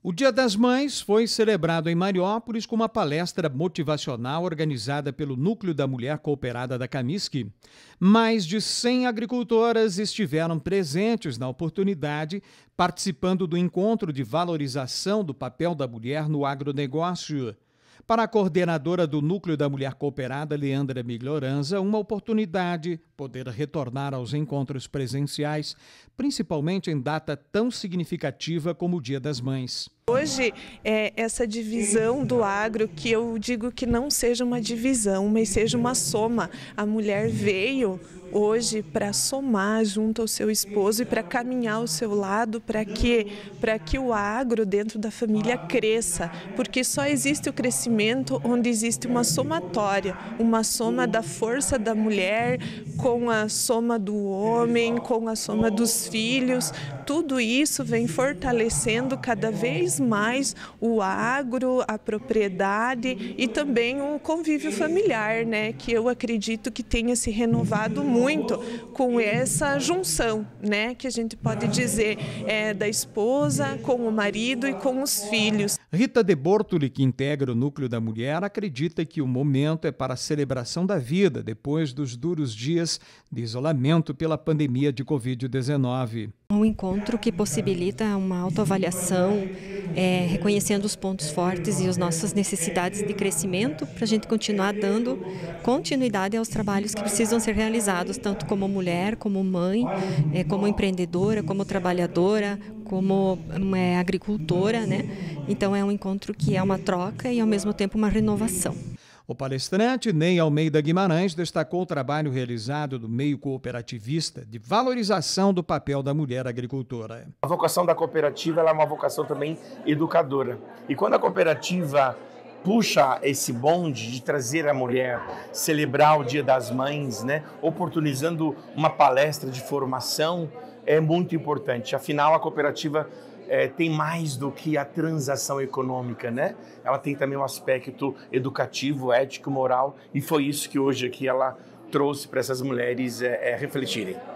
O Dia das Mães foi celebrado em Mariópolis com uma palestra motivacional organizada pelo Núcleo da Mulher Cooperada da Camisque. Mais de 100 agricultoras estiveram presentes na oportunidade, participando do encontro de valorização do papel da mulher no agronegócio. Para a coordenadora do Núcleo da Mulher Cooperada, Leandra Miglioranza, uma oportunidade poder retornar aos encontros presenciais, principalmente em data tão significativa como o Dia das Mães. Hoje, é essa divisão do agro, que eu digo que não seja uma divisão, mas seja uma soma. A mulher veio hoje para somar junto ao seu esposo e para caminhar ao seu lado para que para que o agro dentro da família cresça, porque só existe o crescimento onde existe uma somatória, uma soma da força da mulher com a soma do homem, com a soma dos filhos. Tudo isso vem fortalecendo cada vez mais o agro, a propriedade e também o convívio familiar, né, que eu acredito que tenha se renovado muito com essa junção, né, que a gente pode dizer é, da esposa com o marido e com os filhos. Rita de Bortoli, que integra o núcleo da mulher, acredita que o momento é para a celebração da vida depois dos duros dias de isolamento pela pandemia de Covid-19. Um encontro que possibilita uma autoavaliação, é, reconhecendo os pontos fortes e as nossas necessidades de crescimento, para a gente continuar dando continuidade aos trabalhos que precisam ser realizados, tanto como mulher, como mãe, é, como empreendedora, como trabalhadora, como hum, é, agricultora. Né? Então, é um encontro que é uma troca e, ao mesmo tempo, uma renovação. O palestrante Ney Almeida Guimarães destacou o trabalho realizado do meio cooperativista de valorização do papel da mulher agricultora. A vocação da cooperativa é uma vocação também educadora. E quando a cooperativa puxa esse bonde de trazer a mulher, celebrar o Dia das Mães, né? oportunizando uma palestra de formação, é muito importante. Afinal, a cooperativa é, tem mais do que a transação econômica, né? Ela tem também um aspecto educativo, ético, moral, e foi isso que hoje aqui ela trouxe para essas mulheres é, é, refletirem.